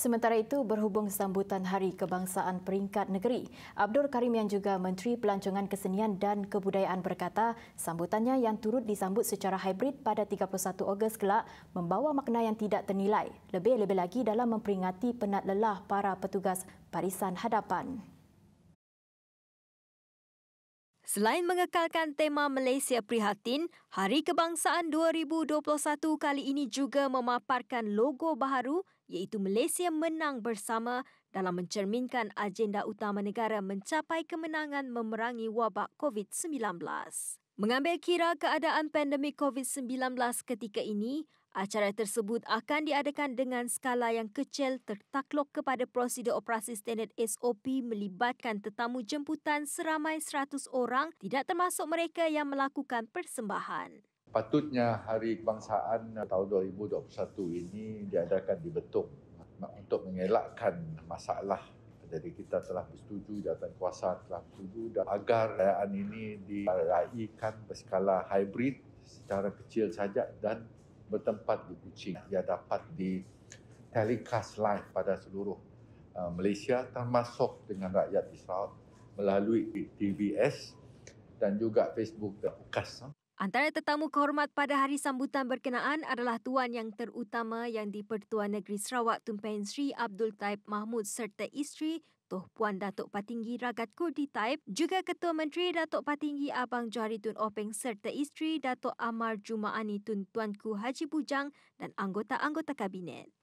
Sementara itu, berhubung sambutan Hari Kebangsaan Peringkat Negeri, Abdul Karim yang juga Menteri Pelancongan Kesenian dan Kebudayaan berkata, sambutannya yang turut disambut secara hybrid pada 31 Ogos kelak membawa makna yang tidak ternilai, lebih-lebih lagi dalam memperingati penat lelah para petugas barisan hadapan. Selain mengekalkan tema Malaysia Prihatin, Hari Kebangsaan 2021 kali ini juga memaparkan logo baharu iaitu Malaysia Menang Bersama dalam mencerminkan agenda utama negara mencapai kemenangan memerangi wabak COVID-19. Mengambil kira keadaan pandemik COVID-19 ketika ini, acara tersebut akan diadakan dengan skala yang kecil tertakluk kepada prosedur operasi standard SOP melibatkan tetamu jemputan seramai 100 orang tidak termasuk mereka yang melakukan persembahan. Patutnya Hari Kebangsaan eh, tahun 2021 ini diadakan di Betung untuk mengelakkan masalah jadi kita telah bersetuju jawatan kuasa telah bersetuju dan agar rayaan ini diraihkan berskala hybrid secara kecil saja dan bertempat di Kuching. Ia dapat di telecast live pada seluruh uh, Malaysia termasuk dengan rakyat Israel melalui TVS dan juga Facebook dan Kasam. Antara tetamu kehormat pada hari sambutan berkenaan adalah Tuan Yang Terutama Yang di-Pertuan Negeri Sarawak Tun Pen Sri Abdul Taib Mahmud serta isteri Toh Puan Datuk Patinggi Ragat Kurdi Taib, juga Ketua Menteri Datuk Patinggi Abang Johari Tun Openg serta isteri Datuk Amar Jumaani Tun Tuanku Haji Bujang dan anggota-anggota Kabinet.